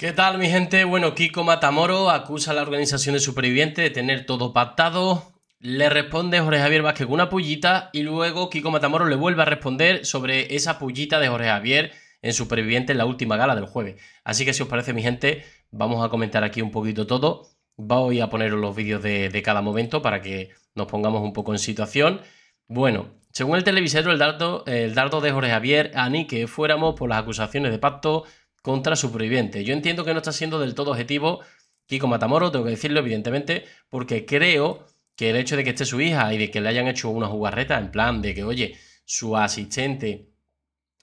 ¿Qué tal mi gente? Bueno, Kiko Matamoro acusa a la organización de supervivientes de tener todo pactado. Le responde Jorge Javier Vázquez con una pullita y luego Kiko Matamoro le vuelve a responder sobre esa pullita de Jorge Javier en Superviviente en la última gala del jueves. Así que si os parece mi gente, vamos a comentar aquí un poquito todo. Voy a poneros los vídeos de, cada momento para que nos pongamos un poco en situación. Bueno, según el televisero, el dardo, el dardo de Jorge Javier a ni que fuéramos por las acusaciones de pacto contra Superviviente. Yo entiendo que no está siendo del todo objetivo Kiko Matamoro, tengo que decirlo evidentemente, porque creo que el hecho de que esté su hija y de que le hayan hecho una jugarreta, en plan de que, oye, su asistente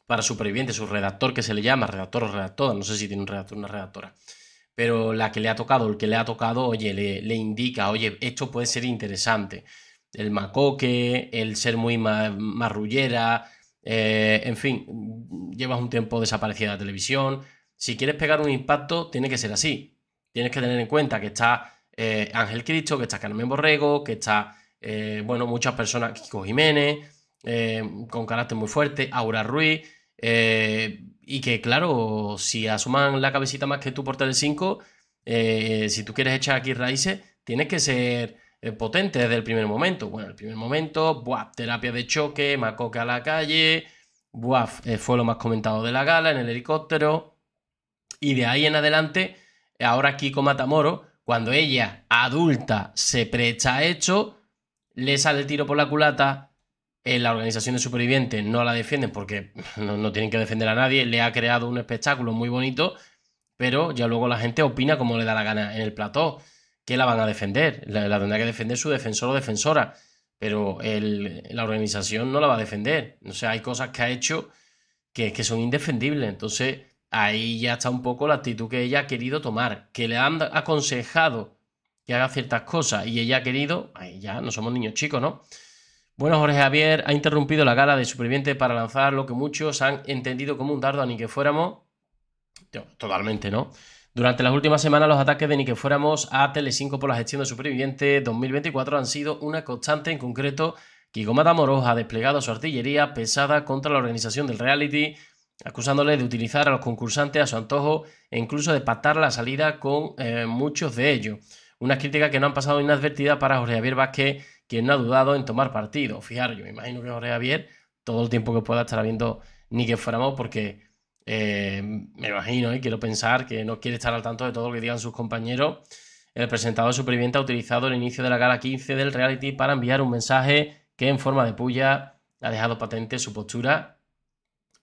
para Superviviente, su redactor que se le llama, redactor o redactora, no sé si tiene un redactor o una redactora, pero la que le ha tocado, el que le ha tocado, oye, le, le indica, oye, esto puede ser interesante. El macoque, el ser muy marrullera, eh, en fin, llevas un tiempo desaparecida de la televisión. Si quieres pegar un impacto, tiene que ser así. Tienes que tener en cuenta que está eh, Ángel Cristo, que está Carmen Borrego, que está, eh, bueno, muchas personas, Kiko Jiménez, con carácter muy fuerte, Aura Ruiz, y que, claro, si asuman la cabecita más que tú por Tele5, si tú quieres echar aquí raíces, tienes que ser eh, potente desde el primer momento. Bueno, el primer momento, buah, terapia de choque, macoca a la calle, buah, eh, fue lo más comentado de la gala en el helicóptero. Y de ahí en adelante, ahora Kiko Matamoro, cuando ella, adulta, se precha hecho, le sale el tiro por la culata, en la organización de supervivientes no la defienden porque no, no, tienen que defender a nadie, le ha creado un espectáculo muy bonito, pero ya luego la gente opina como le da la gana en el plató que la van a defender. La, tendrá que defender su defensor o defensora, pero la organización no la va a defender. O sea, hay cosas que ha hecho que, son indefendibles. Entonces, ahí ya está un poco la actitud que ella ha querido tomar, que le han aconsejado que haga ciertas cosas y ella ha querido, ahí ya no somos niños chicos, ¿no? Bueno, Jorge Javier ha interrumpido la gala de superviviente para lanzar lo que muchos han entendido como un dardo, a ni que fuéramos. Totalmente, ¿no? Durante las últimas semanas, los ataques de ni que fuéramos a Telecinco por la gestión de Superviviente 2024 han sido una constante, en concreto, Kiko Moroja ha desplegado su artillería pesada contra la organización del reality, acusándole de utilizar a los concursantes a su antojo e incluso de pactar la salida con eh, muchos de ellos. Unas crítica que no han pasado inadvertida para Jorge Javier Vázquez, quien no ha dudado en tomar partido. Fijar, yo me imagino que Jorge Javier, todo el tiempo que pueda, estar viendo ni que fuéramos, porque eh, me imagino, y eh, quiero pensar que no quiere estar al tanto de todo lo que digan sus compañeros. El presentador superviviente ha utilizado el inicio de la gala 15 del reality para enviar un mensaje que en forma de puya ha dejado patente su postura.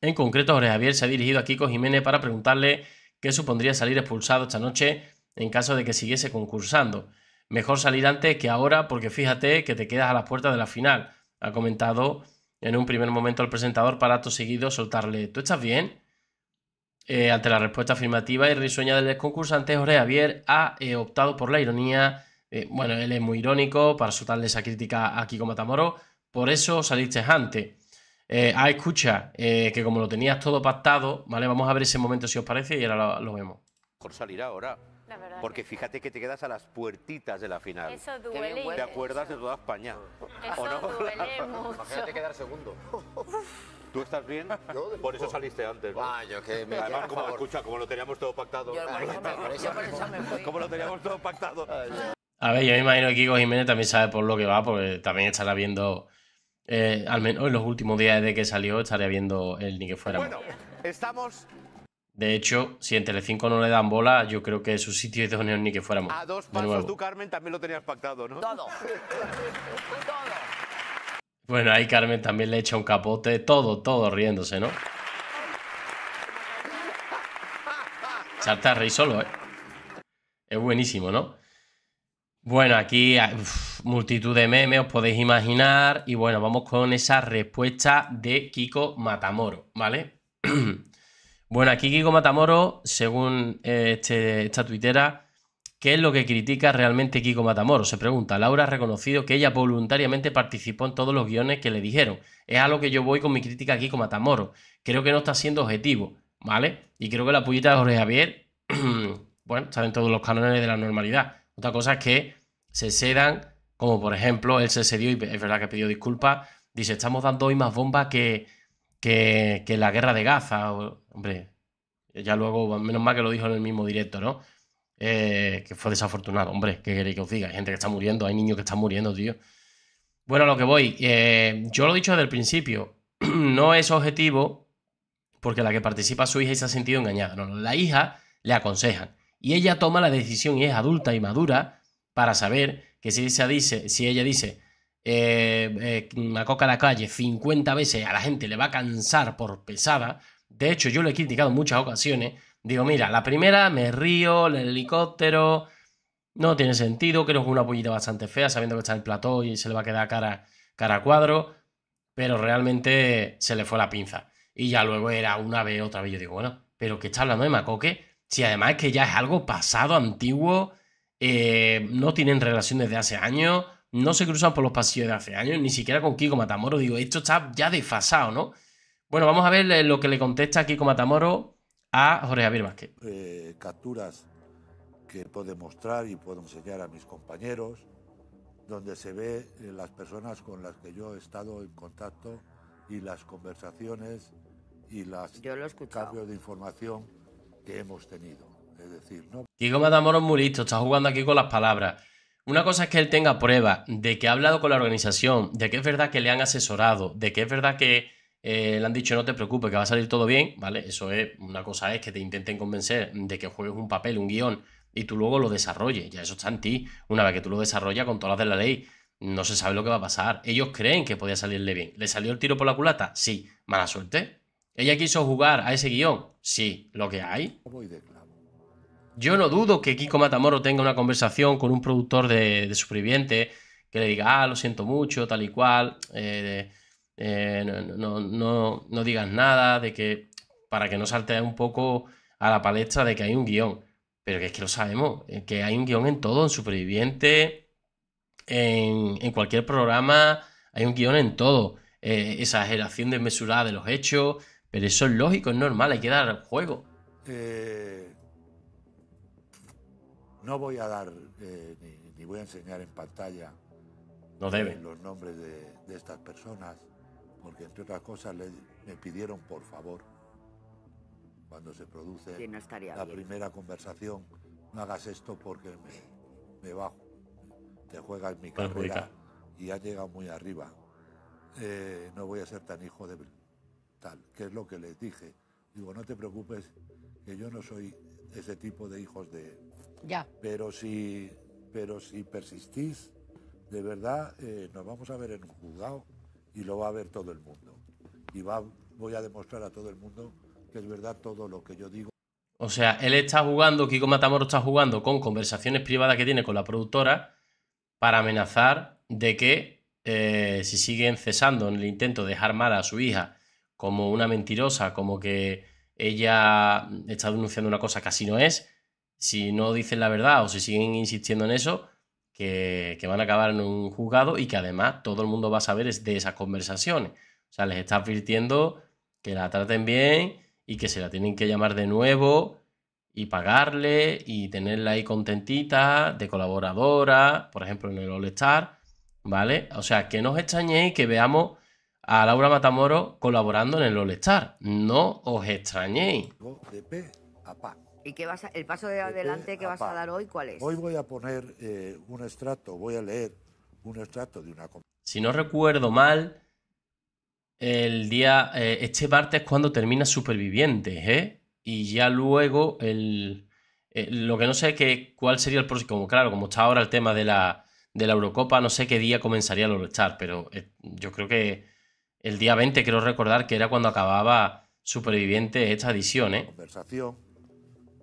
En concreto, Jorge Javier se ha dirigido a Kiko Jiménez para preguntarle qué supondría salir expulsado esta noche en caso de que siguiese concursando. Mejor salir antes que ahora porque fíjate que te quedas a las puertas de la final, ha comentado en un primer momento el presentador para acto seguido soltarle ¿Tú estás bien? Eh, ante la respuesta afirmativa y risueña del concursante, Jorge Javier ha eh, optado por la ironía. Eh, bueno, él es muy irónico para soltarle esa crítica aquí Kiko Matamoros Por eso saliste antes. ah, escucha, que como lo tenías todo pactado, ¿vale? Vamos a ver ese momento si os parece y ahora lo, vemos. Por salir ahora. Porque fíjate que te quedas a las puertitas de la final. Eso duele. Te acuerdas de toda España. Eso ¿O no? duele mucho. Imagínate quedar segundo. ¿Tú estás bien? Por eso saliste antes. ¿no? Ah, yo Además, como, escucha, lo teníamos todo pactado. Como lo teníamos todo pactado. A ver, yo me imagino que Kiko Jiménez también sabe por lo que va, porque también estará viendo, eh, al menos en los últimos días de que salió, estaría viendo el ni que fuera. Bueno, estamos de hecho, si en Telecinco no le dan bola, yo creo que su sitio es de ni que fuéramos. A dos pasos tú, Carmen, también lo tenías pactado, ¿no? Todo. Todo. Bueno, ahí Carmen también le echa un capote, todo, todo riéndose, ¿no? Salta a solo, ¿eh? Es buenísimo, ¿no? Bueno, aquí ah, multitud de memes, os podéis imaginar. Y bueno, vamos con esa respuesta de Kiko Matamoro, ¿vale? bueno, aquí Kiko Matamoro, según eh, este, esta tuitera, ¿Qué es lo que critica realmente Kiko Matamoros? Se pregunta. Laura ha reconocido que ella voluntariamente participó en todos los guiones que le dijeron. Es a lo que yo voy con mi crítica a Kiko Matamoros. Creo que no está siendo objetivo, ¿vale? Y creo que la pullita de Jorge Javier, bueno, saben todos los canones de la normalidad. Otra cosa es que se cedan, como por ejemplo, él se cedió y es verdad que pidió disculpas. Dice, estamos dando hoy más bombas que, que, que la guerra de Gaza. Hombre, ya luego, menos mal que lo dijo en el mismo directo, ¿no? Eh, que fue desafortunado, hombre, ¿qué queréis que os diga? Hay gente que está muriendo, hay niños que están muriendo, tío. Bueno, a lo que voy, eh, yo lo he dicho desde el principio, no es objetivo porque la que participa su hija y se ha sentido engañada. la hija le aconseja y ella toma la decisión y es adulta y madura para saber que si ella dice, si ella dice eh, coca la calle 50 veces a la gente le va a cansar por pesada. De hecho, yo lo he criticado en muchas ocasiones Digo, mira, la primera me río, el helicóptero, no tiene sentido, creo que es una pollita bastante fea, sabiendo que está en el plató y se le va a quedar cara, cara a cuadro, pero realmente se le fue la pinza. Y ya luego era una vez, otra vez, yo digo, bueno, pero ¿qué está hablando de Macoque? Si además es que ya es algo pasado, antiguo, eh, no tienen relación desde hace años, no se cruzan por los pasillos de hace años, ni siquiera con Kiko Matamoro, digo, esto está ya desfasado, ¿no? Bueno, vamos a ver eh, lo que le contesta Kiko Matamoro a Jorge Javier eh, capturas que puedo mostrar y puedo enseñar a mis compañeros, donde se ve eh, las personas con las que yo he estado en contacto y las conversaciones y los cambios de información que hemos tenido. Es decir, no. Kiko muy listo, está jugando aquí con las palabras. Una cosa es que él tenga prueba de que ha hablado con la organización, de que es verdad que le han asesorado, de que es verdad que eh, le han dicho no te preocupes, que va a salir todo bien, ¿vale? Eso es, una cosa es que te intenten convencer de que juegues un papel, un guión, y tú luego lo desarrolles, ya eso está en ti, una vez que tú lo desarrollas con todas las de la ley, no se sabe lo que va a pasar. Ellos creen que podía salirle bien. ¿Le salió el tiro por la culata? Sí, mala suerte. ¿Ella quiso jugar a ese guión? Sí, lo que hay. Yo no dudo que Kiko Matamoro tenga una conversación con un productor de, de superviviente que le diga, ah, lo siento mucho, tal y cual. Eh, eh, no, no, digas nada, de que para que no salte un poco a la palestra de que hay un guión. Pero que es que lo sabemos, eh, que hay un guión en todo, en Superviviente, en, cualquier programa, hay un guión en todo. Eh, exageración desmesurada de los hechos, pero eso es lógico, es normal, hay que dar juego. Eh, no voy a dar ni, voy a enseñar en pantalla no los nombres de estas personas porque entre otras cosas me pidieron por favor, cuando se produce la primera conversación, no hagas esto porque me, bajo, te juegas mi carrera y ha llegado muy arriba. Eh, no voy a ser tan hijo de tal, que es lo que les dije. Digo, no te preocupes, que yo no soy ese tipo de hijos de... Ya. Pero si, pero si persistís, de verdad, eh, nos vamos a ver en un juzgado y lo va a ver todo el mundo. Y va, voy a demostrar a todo el mundo que es verdad todo lo que yo digo. O sea, él está jugando, Kiko Matamoros está jugando con conversaciones privadas que tiene con la productora para amenazar de que eh, si siguen cesando en el intento de dejar mal a su hija como una mentirosa, como que ella está denunciando una cosa que así no es, si no dicen la verdad o si siguen insistiendo en eso, que, van a acabar en un juzgado y que además todo el mundo va a saber es de esas conversaciones. O sea, les está advirtiendo que la traten bien y que se la tienen que llamar de nuevo y pagarle y tenerla ahí contentita, de colaboradora, por ejemplo en el All Star, ¿vale? O sea, que no os extrañéis que veamos a Laura Matamoro colaborando en el All Star. No os extrañéis. De ¿Y qué vas el paso de eh, adelante eh, que vas a dar hoy, cuál es? Hoy voy a poner eh, un extracto, voy a leer un extracto de una... Si no recuerdo mal, el día, este martes es cuando termina Supervivientes, ¿eh? Y ya luego el... lo que no sé es cuál sería el próximo, como, claro, como está ahora el tema de la, de la Eurocopa, no sé qué día comenzaría a luchar star pero yo creo que el día 20, quiero recordar que era cuando acababa Superviviente esta edición, ¿eh? Conversación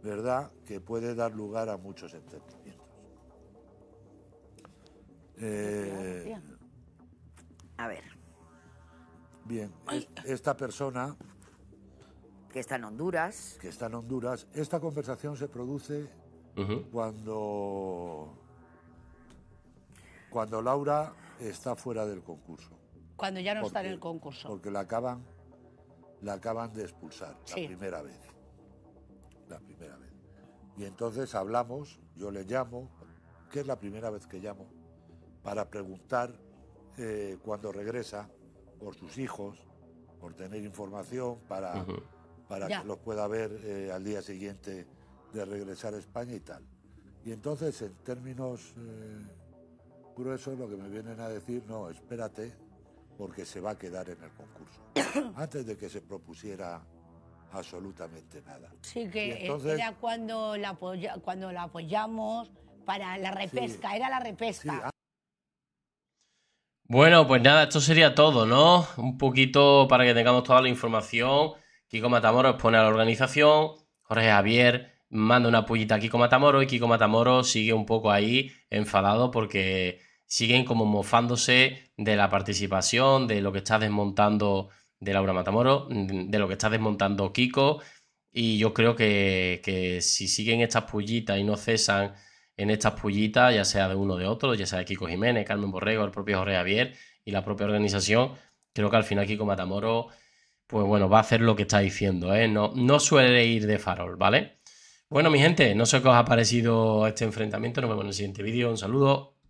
¿verdad?, que puede dar lugar a muchos entendimientos. Eh, a ver. Bien, esta persona... Que está en Honduras. Que está en Honduras. Esta conversación se produce cuando... Cuando Laura está fuera del concurso. Cuando ya no está en el concurso. Porque la acaban, la acaban de expulsar la primera vez la primera vez. Y entonces hablamos, yo le llamo, que es la primera vez que llamo, para preguntar eh, cuando regresa por sus hijos, por tener información, para, para que los pueda ver eh, al día siguiente de regresar a España y tal. Y entonces, en términos eh, gruesos, lo que me vienen a decir, no, espérate, porque se va a quedar en el concurso. Antes de que se propusiera absolutamente nada. Sí, que eh, era cuando la, cuando la apoyamos para la repesca, era la repesca. Ah. Bueno, pues nada, esto sería todo, ¿no? Un poquito para que tengamos toda la información. Kiko Matamoros pone a la organización, Jorge Javier manda una pullita a Kiko Matamoros y Kiko Matamoros sigue un poco ahí enfadado porque siguen como mofándose de la participación, de lo que está desmontando de Laura Matamoro, de lo que está desmontando Kiko. Y yo creo que, si siguen estas pullitas y no cesan en estas pullitas, ya sea de uno o de otro, ya sea de Kiko Jiménez, Carmen Borrego, el propio Jorge Javier y la propia organización, creo que al final Kiko Matamoro, pues bueno, va a hacer lo que está diciendo, ¿eh? No, no suele ir de farol, ¿vale? Bueno, mi gente, no sé qué os ha parecido este enfrentamiento, nos vemos en el siguiente vídeo, un saludo.